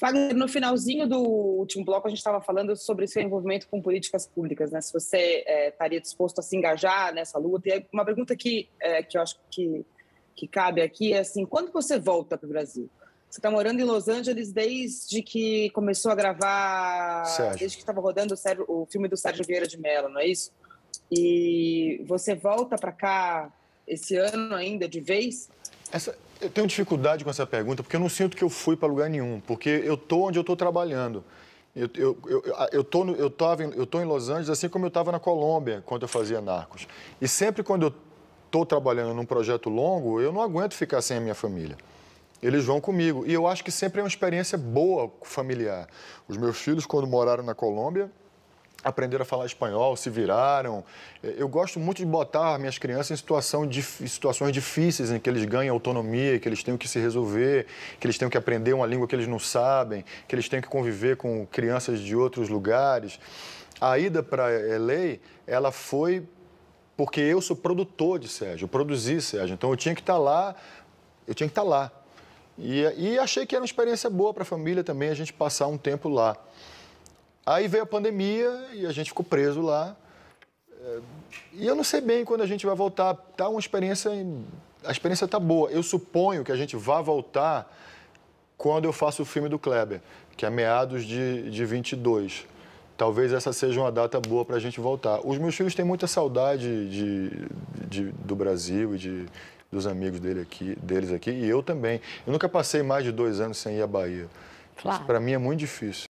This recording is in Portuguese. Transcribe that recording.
Wagner, no finalzinho do último bloco, a gente estava falando sobre seu envolvimento com políticas públicas, né? Se você é, estaria disposto a se engajar nessa luta. E uma pergunta que, é, que eu acho que, que cabe aqui é assim: quando você volta para o Brasil? Você está morando em Los Angeles desde que começou a gravar, Sérgio. desde que estava rodando o, Sérgio, o filme do Sérgio Vieira de Mello, não é isso? E você volta para cá esse ano ainda de vez? Essa, eu tenho dificuldade com essa pergunta, porque eu não sinto que eu fui para lugar nenhum, porque eu estou onde eu estou trabalhando. Eu eu, eu, eu, tô no, eu, tava em, eu tô em Los Angeles assim como eu estava na Colômbia quando eu fazia Narcos. E sempre quando eu estou trabalhando num projeto longo, eu não aguento ficar sem a minha família. Eles vão comigo. E eu acho que sempre é uma experiência boa familiar. Os meus filhos, quando moraram na Colômbia, aprenderam a falar espanhol, se viraram. Eu gosto muito de botar minhas crianças em situação de, situações difíceis, em que eles ganham autonomia, que eles têm que se resolver, que eles têm que aprender uma língua que eles não sabem, que eles têm que conviver com crianças de outros lugares. A ida para LA, ela foi porque eu sou produtor de Sérgio, eu produzi Sérgio, então eu tinha que estar tá lá, eu tinha que estar tá lá. E, e achei que era uma experiência boa para a família também a gente passar um tempo lá. Aí veio a pandemia e a gente ficou preso lá. É, e eu não sei bem quando a gente vai voltar. Tá uma experiência, a experiência tá boa. Eu suponho que a gente vá voltar quando eu faço o filme do Kleber, que é meados de, de 22. Talvez essa seja uma data boa para a gente voltar. Os meus filhos têm muita saudade de, de, do Brasil e de, dos amigos dele aqui, deles aqui, e eu também. Eu nunca passei mais de dois anos sem ir à Bahia. Claro. Para mim é muito difícil.